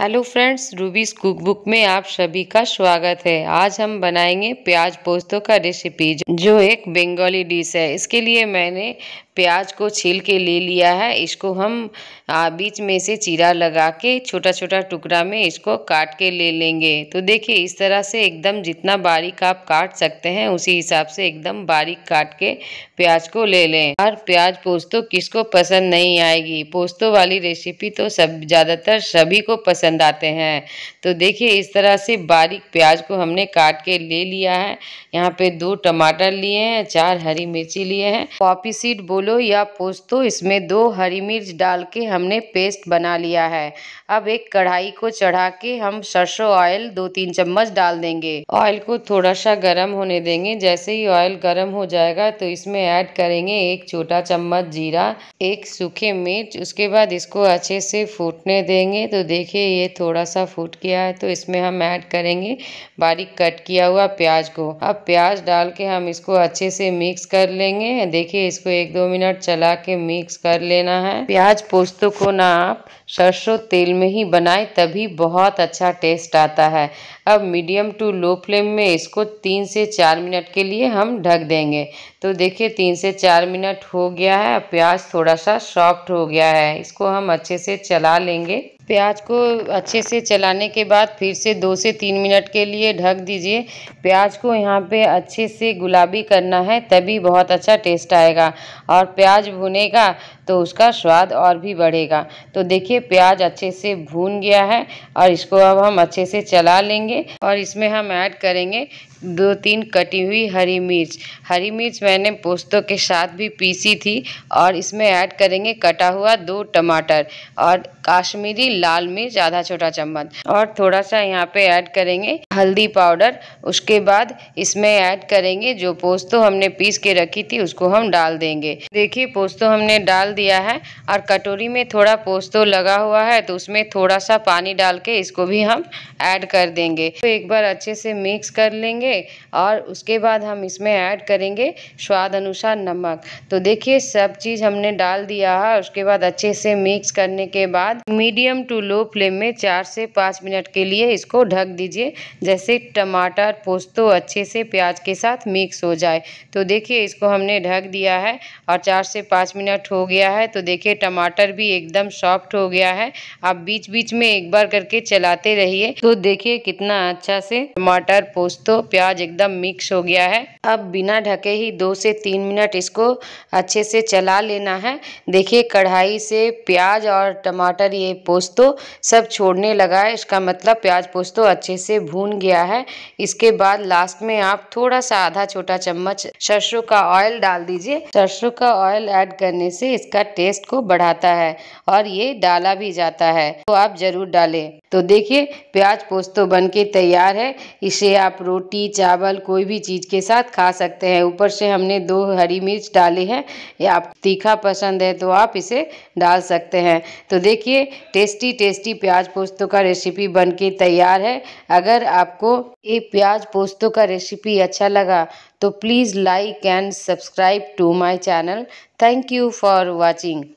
hello friends rubies cookbook में आप सभी का स्वागत है आज हम बनाएंगे प्याज पोस्तों का रेसिपी जो एक बंगाली डिश है इसके लिए मैंने प्याज को छील के ले लिया है इसको हम बीच में से चीरा लगा के छोटा छोटा टुकड़ा में इसको काट के ले लेंगे तो देखिए इस तरह से एकदम जितना बारीक आप काट सकते हैं उसी हिसाब से एकदम बारीक काट के प्याज को ले लें और प्याज पोस्तो किसको पसंद नहीं आएगी पोस्तो वाली रेसिपी तो सब ज़्यादातर सभी को पसंद आते हैं तो देखिए इस तरह से बारीक प्याज को हमने काट के ले लिया है यहाँ पे दो टमाटर लिए हैं चार हरी मिर्ची लिए हैं पॉपी सीड बोलो या पोस्तो इसमें दो हरी मिर्च डाल के हमने पेस्ट बना लिया है अब एक कढ़ाई को चढ़ा के हम सरसों ऑयल दो तीन चम्मच डाल देंगे ऑयल को थोड़ा सा गर्म होने देंगे जैसे ही ऑयल गर्म हो जाएगा तो इसमें ऐड करेंगे एक छोटा चम्मच जीरा एक सूखे मिर्च उसके बाद इसको अच्छे से फूटने देंगे तो देखिए ये थोड़ा सा फूट गया है तो इसमें हम ऐड करेंगे बारीक कट किया हुआ प्याज को अब प्याज डाल के हम इसको अच्छे से मिक्स कर लेंगे देखिए इसको एक दो मिनट चला के मिक्स कर लेना है प्याज पोस्तों को ना आप सरसों तेल में ही बनाए तभी बहुत अच्छा टेस्ट आता है अब मीडियम टू लो फ्लेम में इसको तीन से चार मिनट के लिए हम ढक देंगे तो देखिए तीन से चार मिनट हो गया है प्याज थोड़ा सा सॉफ्ट हो गया है इसको हम अच्छे से चला लेंगे प्याज को अच्छे से चलाने के बाद फिर से दो से तीन मिनट के लिए ढक दीजिए प्याज को यहाँ पे अच्छे से गुलाबी करना है तभी बहुत अच्छा टेस्ट आएगा और प्याज भुनेगा तो उसका स्वाद और भी बढ़ेगा तो देखिए प्याज अच्छे से भून गया है और इसको अब हम अच्छे से चला लेंगे और इसमें हम ऐड करेंगे दो तीन कटी हुई हरी मिर्च हरी मिर्च मैंने पोस्तों के साथ भी पीसी थी और इसमें ऐड करेंगे कटा हुआ दो टमाटर और काश्मीरी लाल मिर्च आधा छोटा चम्मच और थोड़ा सा यहाँ पे ऐड करेंगे हल्दी पाउडर उसके बाद इसमें ऐड करेंगे जो पोस्तों हमने पीस के रखी थी उसको हम डाल देंगे देखिए पोस्तों हमने डाल दिया है और कटोरी में थोड़ा पोस्तो लगा हुआ है तो उसमें थोड़ा सा पानी डाल के इसको भी हम ऐड कर देंगे तो एक बार अच्छे से मिक्स कर लेंगे लेंगे और उसके बाद हम इसमें ऐड करेंगे स्वाद अनुसार नमक तो देखिए सब चीज़ हमने डाल दिया है उसके बाद अच्छे से मिक्स करने के बाद मीडियम टू लो फ्लेम में चार से पाँच मिनट के लिए इसको ढक दीजिए जैसे टमाटर पोस्तो अच्छे से प्याज के साथ मिक्स हो जाए तो देखिए इसको हमने ढक दिया है और चार से पाँच मिनट हो गया है तो देखिए टमाटर भी एकदम सॉफ्ट हो गया है आप बीच बीच में एक बार करके चलाते रहिए तो देखिए कितना अच्छा से टमाटर पोस्तो प्याज प्याज एकदम मिक्स हो गया है अब बिना ढके ही दो से तीन मिनट इसको अच्छे से चला लेना है देखिए कढ़ाई से प्याज और टमाटर ये पोस्तो सब छोड़ने लगा है इसका मतलब प्याज पोस्तो अच्छे से भून गया है इसके बाद लास्ट में आप थोड़ा सा आधा छोटा चम्मच सरसों का ऑयल डाल दीजिए सरसों का ऑयल ऐड करने से इसका टेस्ट को बढ़ाता है और ये डाला भी जाता है तो आप ज़रूर डालें तो देखिए प्याज पोस्तो तो बन के तैयार है इसे आप रोटी चावल कोई भी चीज़ के साथ खा सकते हैं ऊपर से हमने दो हरी मिर्च डाली है या आप तीखा पसंद है तो आप इसे डाल सकते हैं तो देखिए टेस्टी टेस्टी प्याज पोस्तों का रेसिपी बन के तैयार है अगर आपको ये प्याज पोस्तों का रेसिपी अच्छा लगा तो please like and subscribe to my channel thank you for watching